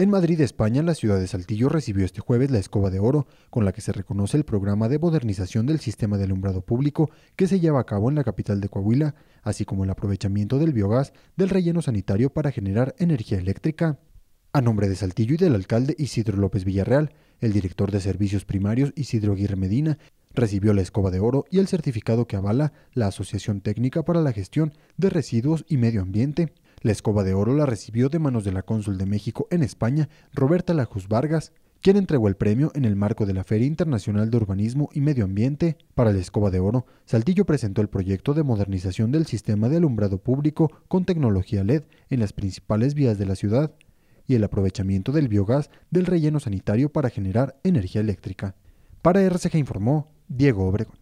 En Madrid, España, la ciudad de Saltillo recibió este jueves la Escoba de Oro, con la que se reconoce el programa de modernización del sistema de alumbrado público que se lleva a cabo en la capital de Coahuila, así como el aprovechamiento del biogás del relleno sanitario para generar energía eléctrica. A nombre de Saltillo y del alcalde Isidro López Villarreal, el director de servicios primarios Isidro Aguirre Medina recibió la Escoba de Oro y el certificado que avala la Asociación Técnica para la Gestión de Residuos y Medio Ambiente, la escoba de oro la recibió de manos de la cónsul de México en España, Roberta Lajus Vargas, quien entregó el premio en el marco de la Feria Internacional de Urbanismo y Medio Ambiente. Para la escoba de oro, Saltillo presentó el proyecto de modernización del sistema de alumbrado público con tecnología LED en las principales vías de la ciudad y el aprovechamiento del biogás del relleno sanitario para generar energía eléctrica. Para RCG informó Diego Obregón.